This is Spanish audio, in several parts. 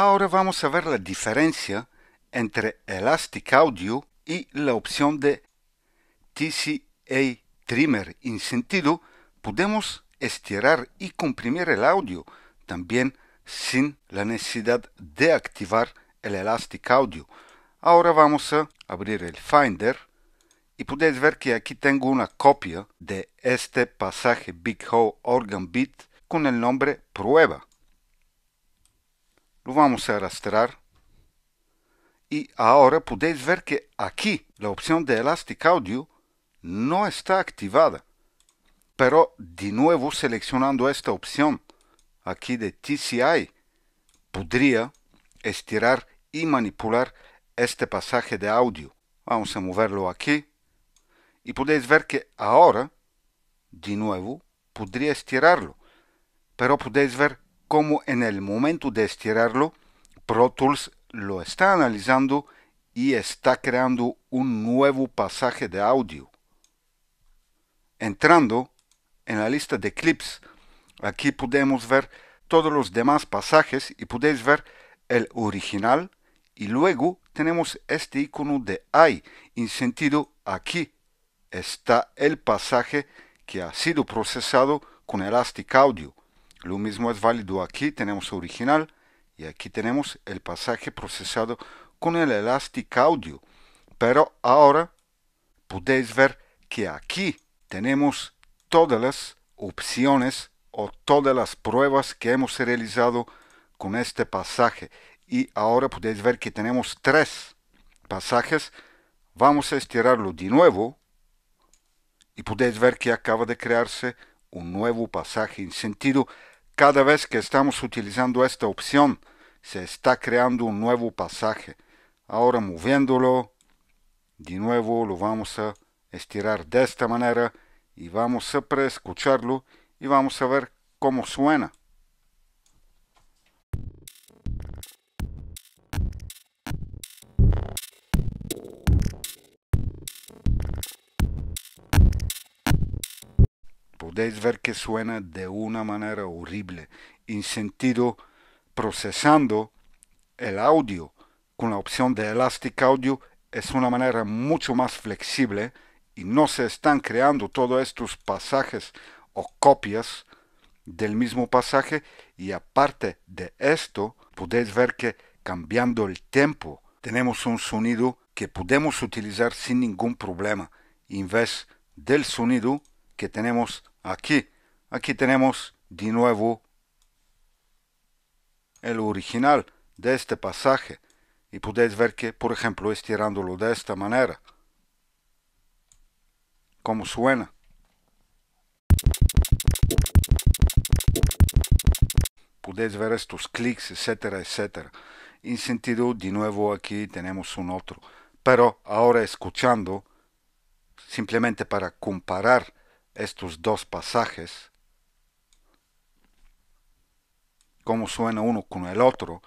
Ahora vamos a ver la diferencia entre Elastic Audio y la opción de TCA Trimmer. En sentido, podemos estirar y comprimir el audio también sin la necesidad de activar el Elastic Audio. Ahora vamos a abrir el Finder y podéis ver que aquí tengo una copia de este pasaje Big Hole Organ Beat con el nombre Prueba lo vamos a arrastrar Y ahora podéis ver que aquí la opción de Elastic Audio no está activada. Pero de nuevo seleccionando esta opción aquí de TCI, podría estirar y manipular este pasaje de audio. Vamos a moverlo aquí y podéis ver que ahora, de nuevo, podría estirarlo. Pero podéis ver como en el momento de estirarlo, Pro Tools lo está analizando y está creando un nuevo pasaje de audio. Entrando en la lista de clips, aquí podemos ver todos los demás pasajes y podéis ver el original y luego tenemos este icono de I en sentido aquí está el pasaje que ha sido procesado con Elastic Audio. Lo mismo es válido aquí, tenemos original y aquí tenemos el pasaje procesado con el Elastic Audio. Pero ahora podéis ver que aquí tenemos todas las opciones o todas las pruebas que hemos realizado con este pasaje. Y ahora podéis ver que tenemos tres pasajes. Vamos a estirarlo de nuevo y podéis ver que acaba de crearse un nuevo pasaje en sentido cada vez que estamos utilizando esta opción, se está creando un nuevo pasaje. Ahora moviéndolo, de nuevo lo vamos a estirar de esta manera y vamos a preescucharlo y vamos a ver cómo suena. Podéis ver que suena de una manera horrible, en sentido procesando el audio con la opción de Elastic Audio es una manera mucho más flexible y no se están creando todos estos pasajes o copias del mismo pasaje y aparte de esto podéis ver que cambiando el tiempo tenemos un sonido que podemos utilizar sin ningún problema en vez del sonido que tenemos aquí. Aquí tenemos de nuevo el original de este pasaje y podéis ver que, por ejemplo, estirándolo de esta manera, como suena. Podéis ver estos clics, etcétera, etcétera. En sentido, de nuevo aquí tenemos un otro. Pero ahora escuchando, simplemente para comparar estos dos pasajes, cómo suena uno con el otro.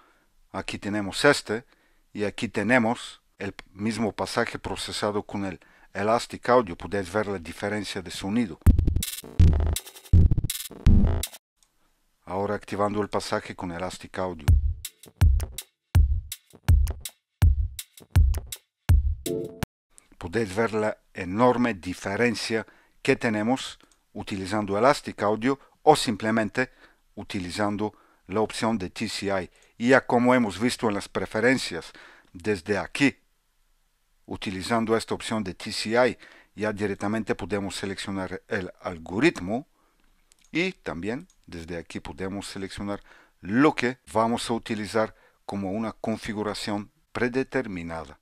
Aquí tenemos este y aquí tenemos el mismo pasaje procesado con el Elastic Audio. Podéis ver la diferencia de sonido. Ahora activando el pasaje con Elastic Audio. Podéis ver la enorme diferencia que tenemos utilizando Elastic Audio o simplemente utilizando la opción de TCI. Y ya como hemos visto en las preferencias, desde aquí, utilizando esta opción de TCI, ya directamente podemos seleccionar el algoritmo y también desde aquí podemos seleccionar lo que vamos a utilizar como una configuración predeterminada.